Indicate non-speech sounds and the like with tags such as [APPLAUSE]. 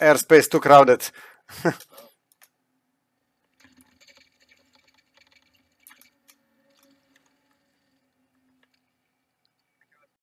airspace too crowded. [LAUGHS]